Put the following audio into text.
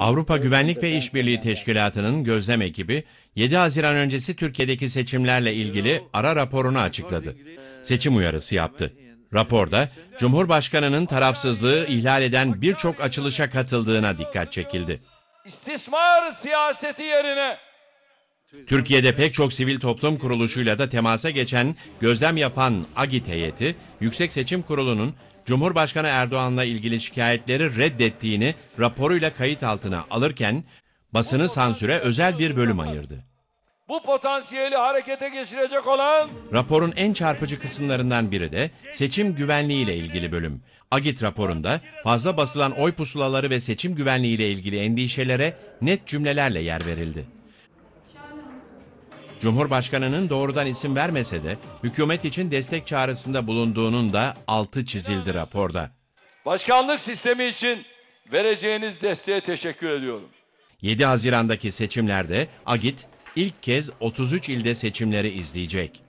Avrupa Güvenlik ve İşbirliği Teşkilatı'nın gözlem ekibi 7 Haziran öncesi Türkiye'deki seçimlerle ilgili ara raporunu açıkladı. Seçim uyarısı yaptı. Raporda Cumhurbaşkanı'nın tarafsızlığı ihlal eden birçok açılışa katıldığına dikkat çekildi. İstismar siyaseti yerine Türkiye'de pek çok sivil toplum kuruluşuyla da temasa geçen gözlem yapan AGİ heyeti, Yüksek Seçim Kurulu'nun Cumhurbaşkanı Erdoğan'la ilgili şikayetleri reddettiğini raporuyla kayıt altına alırken basını sansüre özel bir bölüm ayırdı. Bu potansiyeli harekete geçirecek olan... Raporun en çarpıcı kısımlarından biri de seçim güvenliği ile ilgili bölüm. Agit raporunda fazla basılan oy pusulaları ve seçim güvenliği ile ilgili endişelere net cümlelerle yer verildi. Cumhurbaşkanının doğrudan isim vermese de hükümet için destek çağrısında bulunduğunun da altı çizildi raporda. Başkanlık sistemi için vereceğiniz desteğe teşekkür ediyorum. 7 Haziran'daki seçimlerde Agit ilk kez 33 ilde seçimleri izleyecek.